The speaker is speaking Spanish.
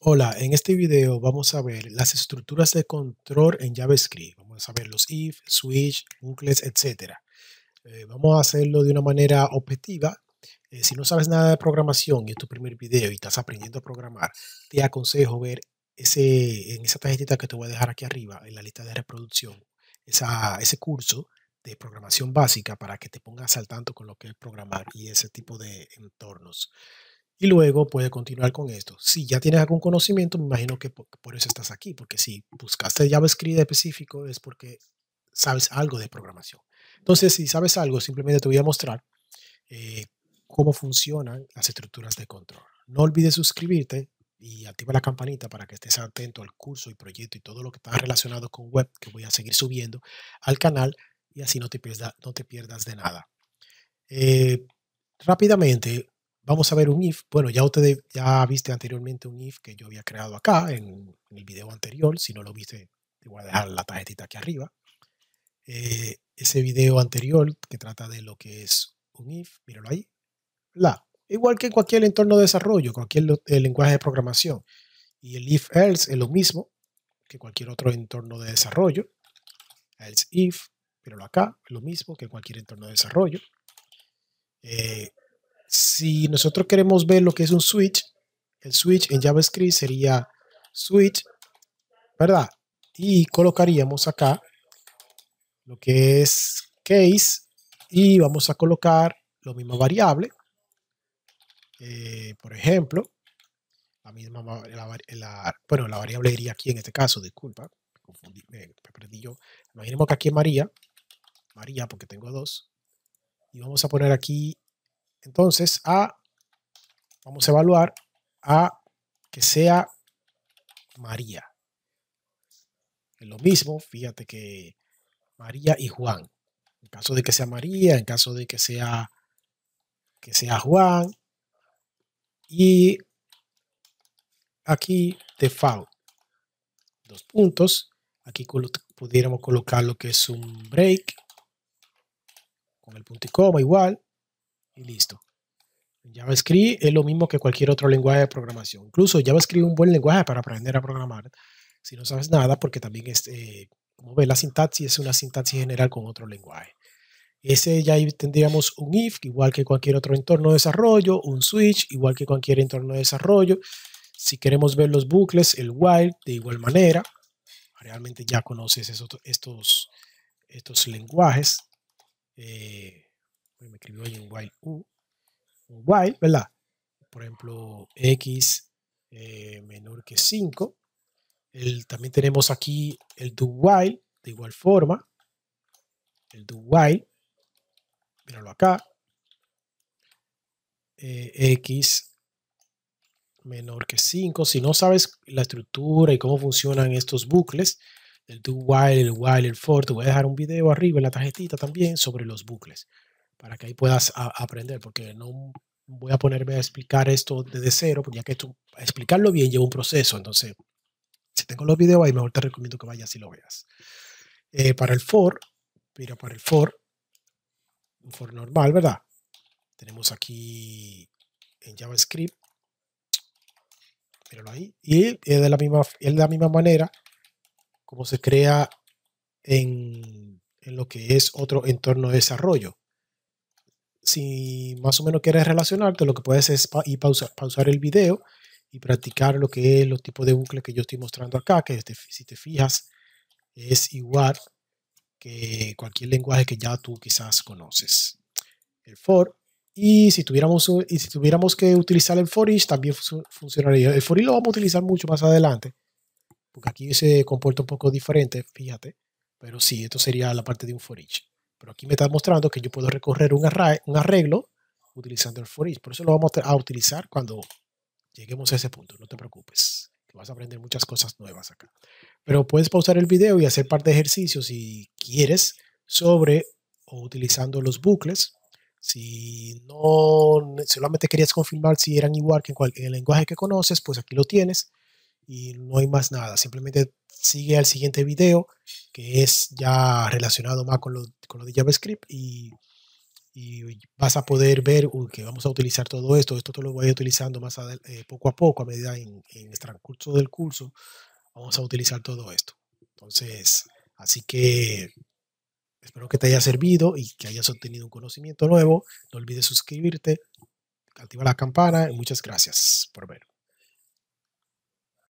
Hola, en este video vamos a ver las estructuras de control en JavaScript. Vamos a ver los if, switch, bucles, etc. Eh, vamos a hacerlo de una manera objetiva. Eh, si no sabes nada de programación y es tu primer video y estás aprendiendo a programar, te aconsejo ver ese, en esa tarjetita que te voy a dejar aquí arriba en la lista de reproducción, ese curso de programación básica para que te pongas al tanto con lo que es programar y ese tipo de entornos y luego puede continuar con esto. Si ya tienes algún conocimiento, me imagino que por, eso estás aquí, porque si buscaste JavaScript específico es porque sabes algo de programación. Entonces, si sabes algo, simplemente te voy a mostrar eh, cómo funcionan las estructuras de control. No olvides suscribirte y activa la campanita para que estés atento al curso y proyecto y todo lo que está relacionado con web que voy a seguir subiendo al canal y así no te, pierdas no te pierdas de nada. Eh, rápidamente, vamos a ver un if. Bueno, ya ustedes ya viste anteriormente un if que yo había creado acá en, el video anterior. Si no lo viste, te voy a dejar la tarjetita aquí arriba. Eh, ese video anterior que trata de lo que es un if, míralo ahí. La. Igual que en cualquier entorno de desarrollo, cualquier eh, lenguaje de programación. Y el if else es lo mismo que cualquier otro entorno de desarrollo. Else if, míralo acá, lo mismo que cualquier entorno de desarrollo. Eh, si nosotros queremos ver lo que es un switch, el switch en JavaScript sería switch, ¿verdad? Y colocaríamos acá lo que es case y vamos a colocar la misma variable. Eh, por ejemplo, la misma, variable bueno, la variable iría aquí en este caso, disculpa, me perdí yo. Imaginemos que aquí es María, María porque tengo dos, y vamos a poner aquí entonces, a, vamos a evaluar a que sea María. Es lo mismo, fíjate que María y Juan. En caso de que sea María, en caso de que sea, que sea Juan. Y aquí default. Dos puntos. Aquí pudiéramos colocar lo que es un break. Con el punto y coma igual y listo. JavaScript es lo mismo que cualquier otro lenguaje de programación. Incluso JavaScript es un buen lenguaje para aprender a programar. Si no sabes nada, porque también es, eh, como ves, la sintaxis es una sintaxis general con otro lenguaje. Ese ya ahí tendríamos un if, igual que cualquier otro entorno de desarrollo, un switch, igual que cualquier entorno de desarrollo. Si queremos ver los bucles, el while, de igual manera. Realmente ya conoces estos, estos lenguajes. Eh, me escribió ahí un while, u, un while, ¿verdad? Por ejemplo, x eh, menor que 5. también tenemos aquí el do while, de igual forma. El do while, míralo acá. Eh, x menor que 5. Si no sabes la estructura y cómo funcionan estos bucles, el do while, el while, el for, te voy a dejar un video arriba en la tarjetita también sobre los bucles para que ahí puedas aprender, porque no voy a ponerme a explicar esto desde cero, porque ya que esto, explicarlo bien lleva un proceso, entonces, si tengo los videos ahí, me te recomiendo que vayas y lo veas. Eh, para el for, mira, para el for, un for normal, ¿verdad? Tenemos aquí en JavaScript, míralo ahí, y es de la misma, es de la misma manera como se crea en, en lo que es otro entorno de desarrollo si más o menos quieres relacionarte, lo que puedes es pausar, el video y practicar lo que es los tipos de bucles que yo estoy mostrando acá, que este, si te fijas es igual que cualquier lenguaje que ya tú quizás conoces. El for. Y si tuviéramos, y si tuviéramos que utilizar el for each, también funcionaría. El for each lo vamos a utilizar mucho más adelante, porque aquí se comporta un poco diferente, fíjate. Pero sí, esto sería la parte de un for each. Pero aquí me está mostrando que yo puedo recorrer un, un arreglo utilizando el for each. Por eso lo vamos a utilizar cuando lleguemos a ese punto. No te preocupes, que vas a aprender muchas cosas nuevas acá. Pero puedes pausar el video y hacer parte de ejercicios si quieres sobre o utilizando los bucles. Si no solamente querías confirmar si eran igual que en, en el lenguaje que conoces, pues aquí lo tienes y no hay más nada. Simplemente sigue al siguiente video que es ya relacionado más con lo, con lo de JavaScript y, y, vas a poder ver que vamos a utilizar todo esto. Esto te lo voy a ir utilizando más eh, poco a poco a medida en, en el transcurso del curso. Vamos a utilizar todo esto. Entonces, así que espero que te haya servido y que hayas obtenido un conocimiento nuevo. No olvides suscribirte, activa la campana y muchas gracias por ver.